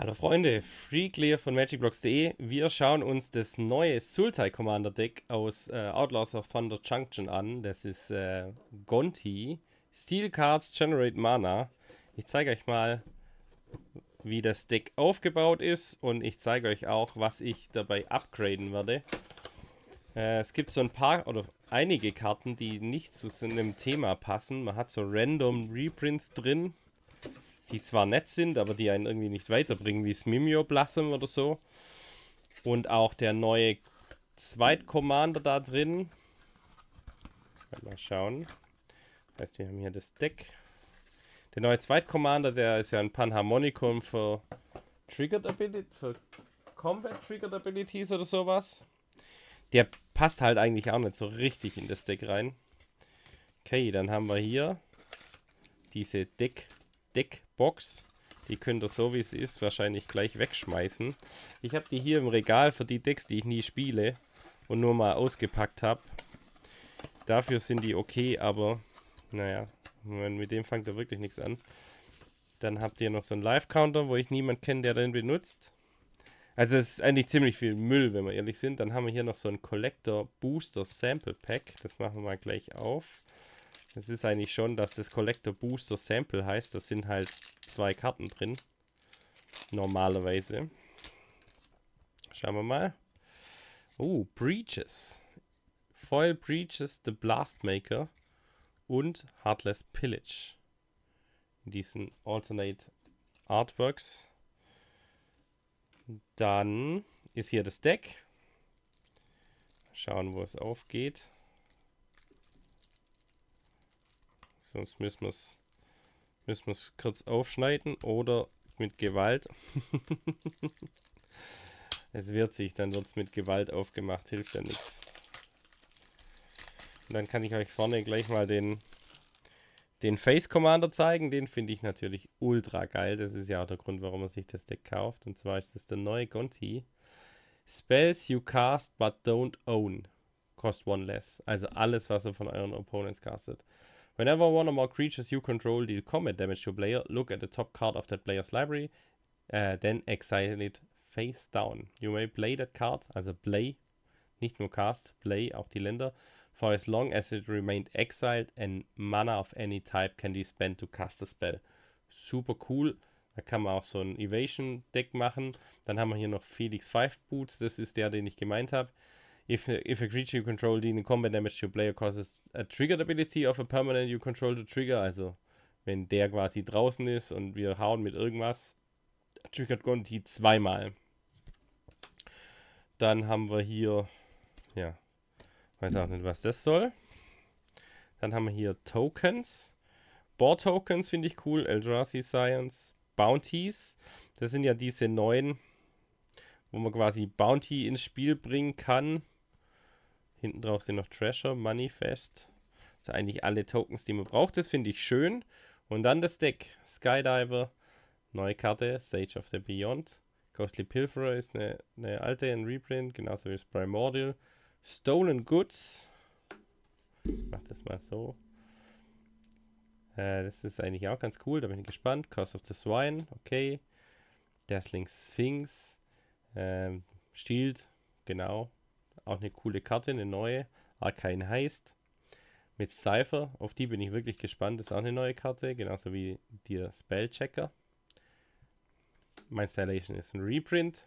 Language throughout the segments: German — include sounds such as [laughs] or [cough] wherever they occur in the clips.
Hallo Freunde, FreeClear von MagicBlocks.de. Wir schauen uns das neue Sultai Commander Deck aus äh, Outlaws of Thunder Junction an. Das ist äh, Gonti. Steel Cards Generate Mana. Ich zeige euch mal, wie das Deck aufgebaut ist und ich zeige euch auch, was ich dabei upgraden werde. Äh, es gibt so ein paar oder einige Karten, die nicht zu so einem Thema passen. Man hat so random Reprints drin die zwar nett sind, aber die einen irgendwie nicht weiterbringen, wie es Mimeoblasm oder so. Und auch der neue Zweitcommander da drin. Mal schauen. Das heißt, wir haben hier das Deck. Der neue Zweitcommander, der ist ja ein Panharmonikum für Triggered Ability, für Combat Triggered Abilities oder sowas. Der passt halt eigentlich auch nicht so richtig in das Deck rein. Okay, dann haben wir hier diese Deck Deckbox. Die könnt ihr so wie es ist wahrscheinlich gleich wegschmeißen. Ich habe die hier im Regal für die Decks, die ich nie spiele und nur mal ausgepackt habe. Dafür sind die okay, aber naja, mit dem fangt ihr wirklich nichts an. Dann habt ihr noch so einen Live-Counter, wo ich niemand kenne, der den benutzt. Also es ist eigentlich ziemlich viel Müll, wenn wir ehrlich sind. Dann haben wir hier noch so ein Collector Booster Sample Pack. Das machen wir mal gleich auf. Es ist eigentlich schon, dass das Collector Booster Sample heißt. Das sind halt zwei Karten drin. Normalerweise. Schauen wir mal. Oh, Breaches. Foil Breaches, The Blastmaker und Heartless Pillage. In diesen Alternate Artworks. Dann ist hier das Deck. Schauen, wo es aufgeht. Sonst müssen wir es müssen wir's kurz aufschneiden oder mit Gewalt. [laughs] es wird sich, dann wird es mit Gewalt aufgemacht, hilft ja nichts. Und dann kann ich euch vorne gleich mal den, den Face Commander zeigen. Den finde ich natürlich ultra geil. Das ist ja auch der Grund, warum man sich das Deck kauft. Und zwar ist das der neue Gonti. Spells you cast but don't own. Cost one less. Also alles, was ihr von euren Opponents castet. Whenever one or more creatures you control deal combat damage to a player, look at the top card of that player's library, uh, then exile it face down. You may play that card, also play, nicht nur cast, play, auch die Länder, for as long as it remained exiled and mana of any type can be spent to cast a spell. Super cool. Da kann man auch so ein Evasion-Deck machen. Dann haben wir hier noch Felix 5 Boots, das ist der, den ich gemeint habe. If, if a creature you control dealing combat damage to a player causes a triggered ability of a permanent you control to trigger, also wenn der quasi draußen ist und wir hauen mit irgendwas, triggert Gonti zweimal. Dann haben wir hier, ja, weiß auch nicht, was das soll. Dann haben wir hier Tokens. Board Tokens finde ich cool, Eldrazi Science, Bounties. Das sind ja diese neuen, wo man quasi Bounty ins Spiel bringen kann Hinten drauf sind noch Treasure, Manifest. Das also sind eigentlich alle Tokens, die man braucht. Das finde ich schön. Und dann das Deck. Skydiver, neue Karte, Sage of the Beyond. Ghostly Pilferer ist eine, eine alte, ein Reprint, genauso wie das Primordial. Stolen Goods. Ich mach das mal so. Äh, das ist eigentlich auch ganz cool, da bin ich gespannt. Cost of the Swine, okay. Dazzling Sphinx. Ähm, Shield, genau. Auch eine coole Karte, eine neue. Arcane heißt. Mit Cypher, auf die bin ich wirklich gespannt. Ist auch eine neue Karte, genauso wie der Spellchecker. Mein Stylation ist ein Reprint.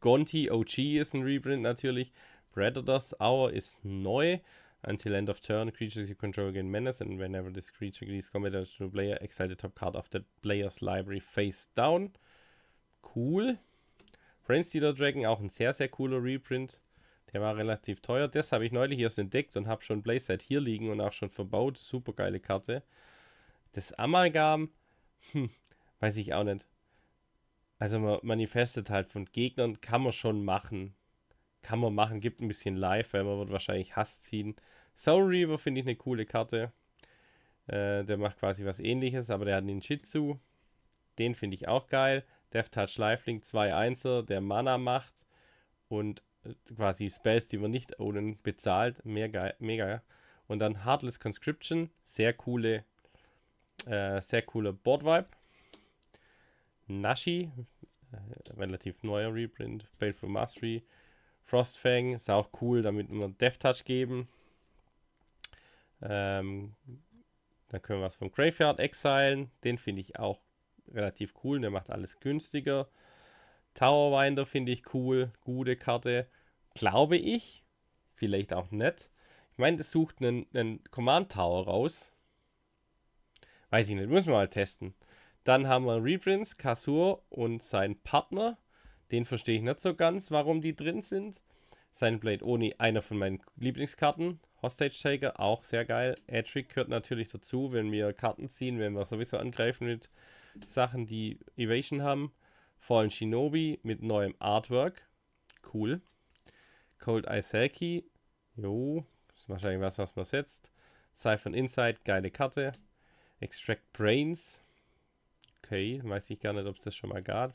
Gonti OG ist ein Reprint natürlich. Predator's Hour ist neu. Until end of turn, creatures you control gain menace, and whenever this creature deals combat damage to a player, exile the top card of the player's library face down. Cool. Brainstealer Dragon, auch ein sehr, sehr cooler Reprint. Der war relativ teuer. Das habe ich neulich erst entdeckt und habe schon Playset hier liegen und auch schon verbaut. Super geile Karte. Das Amalgam, hm, weiß ich auch nicht. Also man manifestet halt von Gegnern, kann man schon machen. Kann man machen, gibt ein bisschen live, weil man wird wahrscheinlich Hass ziehen. Soul Reaver finde ich eine coole Karte. Äh, der macht quasi was ähnliches, aber der hat einen Shih Tzu. Den finde ich auch geil. Death Touch 2-1er, der Mana macht und äh, quasi Spells, die man nicht ohne bezahlt. Mega, mega. Und dann Heartless Conscription, sehr coole, äh, sehr coole Board Vibe. Nashi, äh, relativ neuer Reprint, Baleful Mastery, Frostfang, ist auch cool, damit wir Death Touch geben. Ähm, da können wir was vom Graveyard exilen, den finde ich auch relativ cool. Der macht alles günstiger. Towerwinder finde ich cool. Gute Karte. Glaube ich. Vielleicht auch nicht. Ich meine, das sucht einen, einen Command Tower raus. Weiß ich nicht. Müssen wir mal testen. Dann haben wir Reprints, Kasur und sein Partner. Den verstehe ich nicht so ganz, warum die drin sind. Sein Blade Oni, einer von meinen Lieblingskarten. Hostage Taker, auch sehr geil. Edric gehört natürlich dazu, wenn wir Karten ziehen, wenn wir sowieso angreifen mit Sachen, die Evasion haben. Fallen Shinobi mit neuem Artwork. Cool. Cold Ice Helki. Jo, ist wahrscheinlich was, was man setzt. Siphon Insight, geile Karte. Extract Brains. Okay, weiß ich gar nicht, ob es das schon mal gab.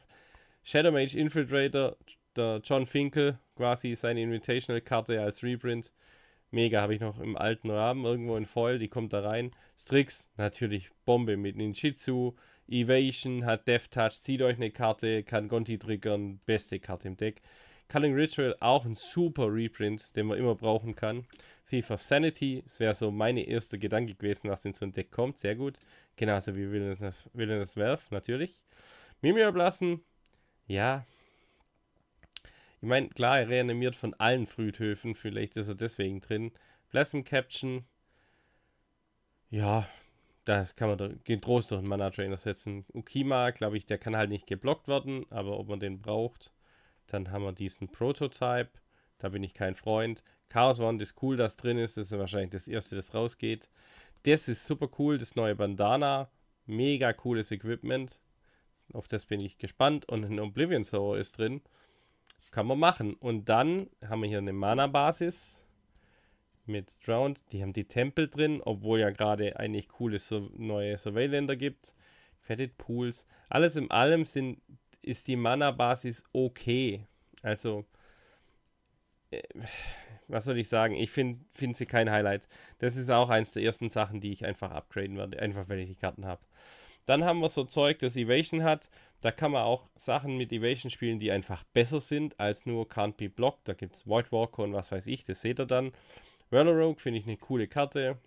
Shadow Mage Infiltrator, der John Finkel, quasi seine Invitational-Karte als Reprint. Mega habe ich noch im alten Rahmen irgendwo in Foil, die kommt da rein. Strix, natürlich Bombe mit Ninjitsu. Evasion hat Death Touch, zieht euch eine Karte, kann Gonti triggern, beste Karte im Deck. Culling Ritual auch ein super Reprint, den man immer brauchen kann. Thief of Sanity, das wäre so meine erste Gedanke gewesen, was in so ein Deck kommt, sehr gut. Genauso also wie Villainous, Werf, natürlich. Mimir Blassen, ja, ich meine, klar, er reanimiert von allen Friedhöfen, vielleicht ist er deswegen drin. Plasm Caption. Ja, das kann man getrost durch einen Mana Trainer setzen. Ukima, glaube ich, der kann halt nicht geblockt werden, aber ob man den braucht, dann haben wir diesen Prototype. Da bin ich kein Freund. Chaos Wand ist cool, dass drin ist. Das ist wahrscheinlich das erste, das rausgeht. Das ist super cool, das neue Bandana. Mega cooles Equipment. Auf das bin ich gespannt. Und ein Oblivion Sower ist drin. Kann man machen. Und dann haben wir hier eine Mana-Basis mit Drowned. Die haben die Tempel drin, obwohl ja gerade eigentlich coole Sur neue Surveillander gibt. Fetted Pools. Alles in allem sind, ist die Mana-Basis okay. Also, äh, was soll ich sagen? Ich finde find sie kein Highlight. Das ist auch eins der ersten Sachen, die ich einfach upgraden werde. Einfach, wenn ich die Karten habe. Dann haben wir so Zeug, das Evasion hat. Da kann man auch Sachen mit Evasion spielen, die einfach besser sind als nur Can't Be Blocked. Da gibt es Void Walker und was weiß ich, das seht ihr dann. Rogue finde ich eine coole Karte.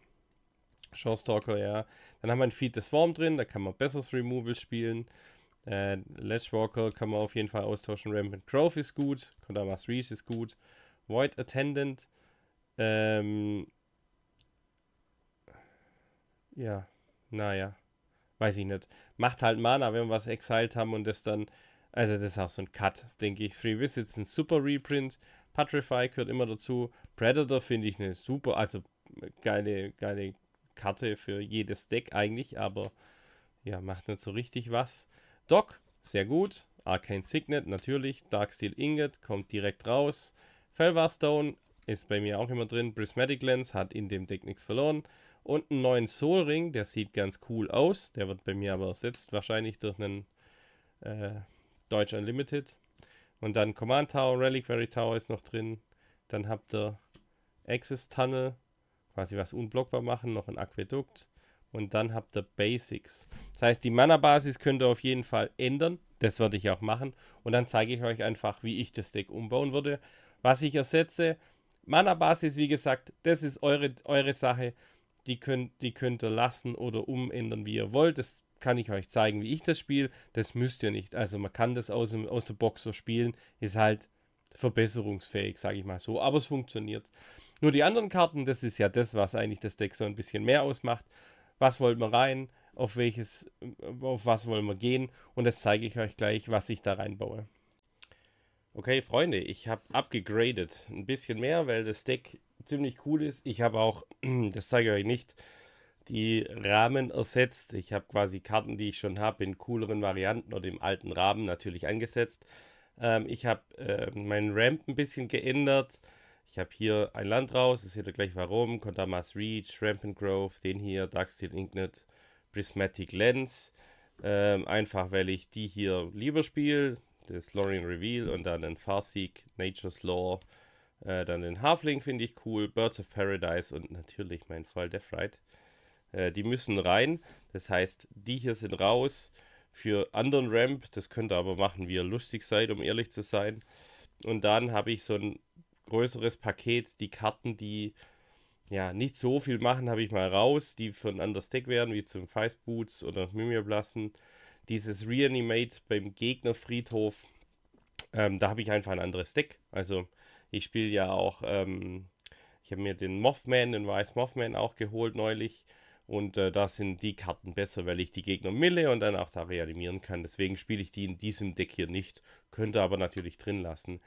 Showstalker, ja. Dann haben wir ein Feed the Swarm drin, da kann man besseres Removal spielen. Äh, Ledgewalker kann man auf jeden Fall austauschen. Rampant Growth ist gut. Kondamas Reach ist gut. Void Attendant. Ähm, ja, naja weiß ich nicht, macht halt Mana, wenn wir was exiled haben und das dann, also das ist auch so ein Cut, denke ich. Free Visits ein super Reprint, Petrify gehört immer dazu, Predator finde ich eine super, also geile, geile Karte für jedes Deck eigentlich, aber ja, macht nicht so richtig was. Doc, sehr gut. Arcane Signet, natürlich. Darksteel Ingot kommt direkt raus. Felvar Stone ist bei mir auch immer drin. Prismatic Lens hat in dem Deck nichts verloren und einen neuen Soul Ring. Der sieht ganz cool aus. Der wird bei mir aber ersetzt, wahrscheinlich durch einen äh, Deutsch Unlimited. Und dann Command Tower, Reliquary Tower ist noch drin. Dann habt ihr Access Tunnel, quasi was unblockbar machen, noch ein Aquädukt. Und dann habt ihr Basics. Das heißt, die Mana-Basis könnt ihr auf jeden Fall ändern. Das würde ich auch machen. Und dann zeige ich euch einfach, wie ich das Deck umbauen würde. Was ich ersetze, Mana-Basis, wie gesagt, das ist eure, eure Sache die könnt, die könnt ihr lassen oder umändern, wie ihr wollt. Das kann ich euch zeigen, wie ich das spiele. Das müsst ihr nicht. Also man kann das aus, dem, aus der Box so spielen. Ist halt verbesserungsfähig, sage ich mal so. Aber es funktioniert. Nur die anderen Karten, das ist ja das, was eigentlich das Deck so ein bisschen mehr ausmacht. Was wollt man rein? Auf welches, auf was wollen wir gehen? Und das zeige ich euch gleich, was ich da reinbaue. Okay, Freunde, ich habe abgegradet. Ein bisschen mehr, weil das Deck ziemlich cool ist. Ich habe auch, [clears throat] das zeige ich euch nicht, die Rahmen ersetzt. Ich habe quasi Karten, die ich schon habe, in cooleren Varianten oder im alten Rahmen natürlich angesetzt. Ähm, ich habe äh, meinen Ramp ein bisschen geändert. Ich habe hier ein Land raus, das seht ihr gleich warum. Kondamas Reach, Rampant Grove, den hier, Darksteel Ignite, Prismatic Lens. Ähm, einfach weil ich die hier lieber spiele, das Lorien Reveal und dann ein Farseek, Nature's Law äh, dann den Halfling finde ich cool, Birds of Paradise und natürlich mein Fall Death Ride. Äh, die müssen rein, das heißt, die hier sind raus für anderen Ramp. Das könnt ihr aber machen, wie ihr lustig seid, um ehrlich zu sein. Und dann habe ich so ein größeres Paket, die Karten, die ja nicht so viel machen, habe ich mal raus, die für ein anderes Deck werden, wie zum Feist Boots oder Mimeoblassen. Dieses Reanimate beim Gegnerfriedhof, ähm, da habe ich einfach ein anderes Deck. Also ich spiele ja auch, ähm, ich habe mir den Mothman, den Weiß Mothman auch geholt neulich. Und äh, da sind die Karten besser, weil ich die Gegner mille und dann auch da reanimieren kann. Deswegen spiele ich die in diesem Deck hier nicht. Könnte aber natürlich drin lassen.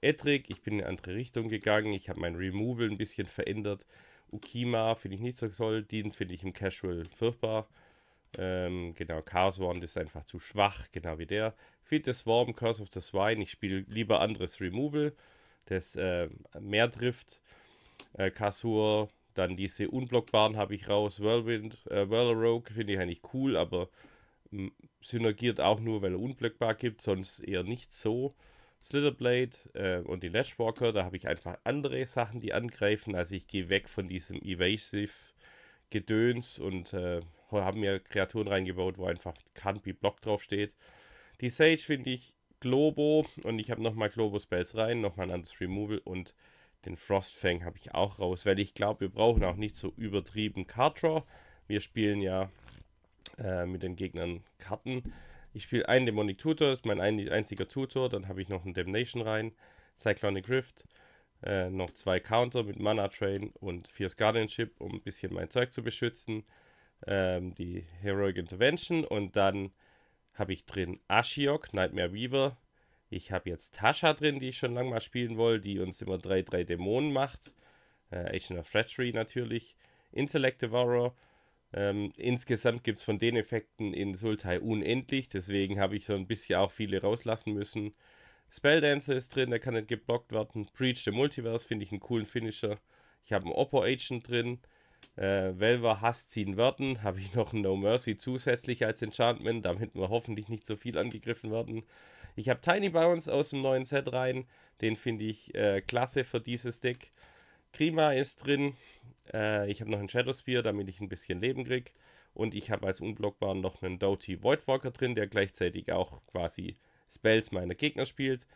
Ettrick, ich bin in eine andere Richtung gegangen. Ich habe mein Removal ein bisschen verändert. Ukima finde ich nicht so toll. Den finde ich im Casual furchtbar. Ähm, genau, Chaos Wand ist einfach zu schwach, genau wie der. Feed the Swarm, Curse of the Swine. Ich spiele lieber anderes Removal das äh, Meer trifft. Äh, Kasur, dann diese unblockbaren habe ich raus. Whirlwind, äh, Rogue finde ich eigentlich cool, aber hm, synergiert auch nur, weil er unblockbar gibt, sonst eher nicht so. Slitherblade äh, und die Ledgewalker, da habe ich einfach andere Sachen, die angreifen. Also ich gehe weg von diesem Evasive-Gedöns und äh, haben mir Kreaturen reingebaut, wo einfach Can't be Block draufsteht. Die Sage finde ich Globo und ich habe nochmal Globo Spells rein, nochmal ein anderes Removal und den Frostfang habe ich auch raus, weil ich glaube, wir brauchen auch nicht so übertrieben Card Draw. Wir spielen ja äh, mit den Gegnern Karten. Ich spiele einen Demonic Tutor, ist mein ein, einziger Tutor, dann habe ich noch einen Damnation rein, Cyclonic Rift, äh, noch zwei Counter mit Mana Train und Fierce Guardianship, um ein bisschen mein Zeug zu beschützen. Ähm, die Heroic Intervention und dann habe ich drin Ashiok, Nightmare Weaver. Ich habe jetzt Tasha drin, die ich schon lange mal spielen wollte, die uns immer 3-3 Dämonen macht. Äh, Agent of Treachery natürlich. Intellect Devourer. Ähm, insgesamt gibt es von den Effekten in Sultai unendlich, deswegen habe ich so ein bisschen auch viele rauslassen müssen. Spelldancer ist drin, der kann nicht geblockt werden. Breach the Multiverse finde ich einen coolen Finisher. Ich habe einen Oppo Agent drin. Äh, Velver Hass ziehen Wörten, habe ich noch No Mercy zusätzlich als Enchantment, damit wir hoffentlich nicht so viel angegriffen werden. Ich habe Tiny Bounce aus dem neuen Set rein, den finde ich äh, klasse für dieses Deck. Krima ist drin, äh, ich habe noch ein Shadow Spear, damit ich ein bisschen Leben kriege. Und ich habe als Unblockbar noch einen Doughty Voidwalker drin, der gleichzeitig auch quasi Spells meiner Gegner spielt.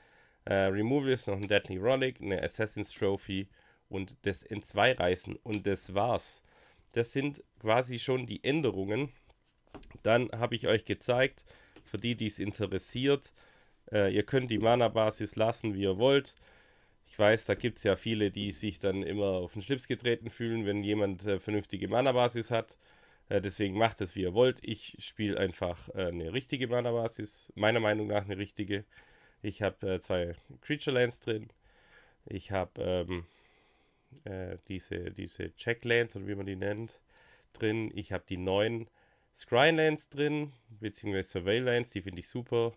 Äh, Removal ist noch ein Deadly Relic, eine Assassin's Trophy und das N2 reißen. Und das war's. Das sind quasi schon die Änderungen. Dann habe ich euch gezeigt, für die, die es interessiert, äh, ihr könnt die Mana-Basis lassen, wie ihr wollt. Ich weiß, da gibt es ja viele, die sich dann immer auf den Schlips getreten fühlen, wenn jemand äh, vernünftige Mana-Basis hat. Äh, deswegen macht es, wie ihr wollt. Ich spiele einfach äh, eine richtige Mana-Basis, meiner Meinung nach eine richtige. Ich habe äh, zwei Creature Lands drin. Ich habe ähm, äh, diese, diese Checklands oder wie man die nennt, drin. Ich habe die neuen Scrylands drin, beziehungsweise Surveillance, die finde ich super.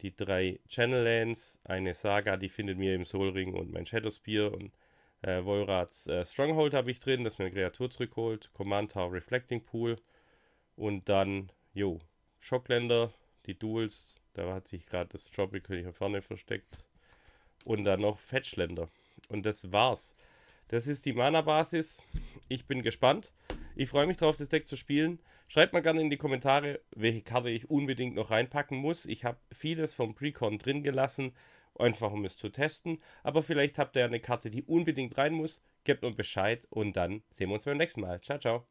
Die drei Channellands, eine Saga, die findet mir im Soulring und mein Shadow Spear und äh, Volrats äh, Stronghold habe ich drin, dass mir eine Kreatur zurückholt. Command Tower Reflecting Pool und dann, jo, Schockländer, die Duels, da hat sich gerade das Tropical hier vorne versteckt. Und dann noch Fetchländer. Und das war's. Das ist die Mana-Basis. Ich bin gespannt. Ich freue mich drauf, das Deck zu spielen. Schreibt mal gerne in die Kommentare, welche Karte ich unbedingt noch reinpacken muss. Ich habe vieles vom Precon drin gelassen, einfach um es zu testen. Aber vielleicht habt ihr eine Karte, die unbedingt rein muss. Gebt mir Bescheid und dann sehen wir uns beim nächsten Mal. Ciao, ciao.